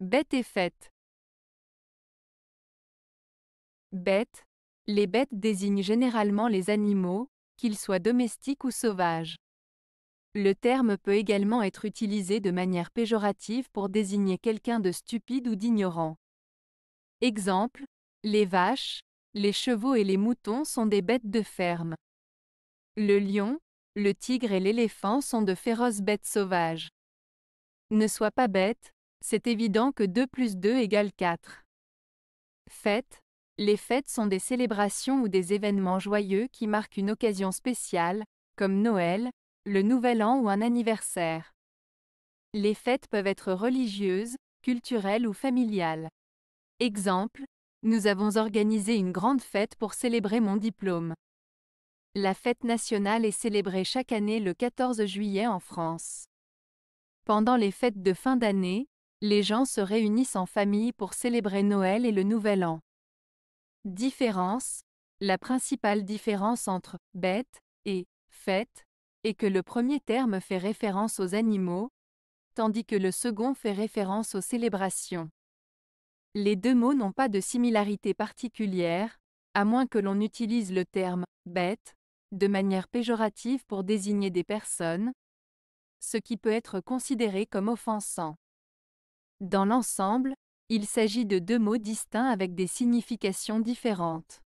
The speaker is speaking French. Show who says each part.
Speaker 1: Bête et fête.
Speaker 2: Bête. Les bêtes désignent généralement les animaux, qu'ils soient domestiques ou sauvages. Le terme peut également être utilisé de manière péjorative pour désigner quelqu'un de stupide ou d'ignorant. Exemple, les vaches, les chevaux et les moutons sont des bêtes de ferme. Le lion, le tigre et l'éléphant sont de féroces bêtes sauvages. Ne sois pas bête, c'est évident que 2 plus 2 égale 4. Fêtes. Les fêtes sont des célébrations ou des événements joyeux qui marquent une occasion spéciale, comme Noël, le Nouvel An ou un anniversaire. Les fêtes peuvent être religieuses, culturelles ou familiales. Exemple, nous avons organisé une grande fête pour célébrer mon diplôme. La fête nationale est célébrée chaque année le 14 juillet en France. Pendant les fêtes de fin d'année, les gens se réunissent en famille pour célébrer Noël et le Nouvel An. Différence La principale différence entre bête et fête est que le premier terme fait référence aux animaux, tandis que le second fait référence aux célébrations. Les deux mots n'ont pas de similarité particulière, à moins que l'on utilise le terme bête de manière péjorative pour désigner des personnes, ce qui peut être considéré comme offensant. Dans l'ensemble, il s'agit de deux mots distincts avec des significations
Speaker 1: différentes.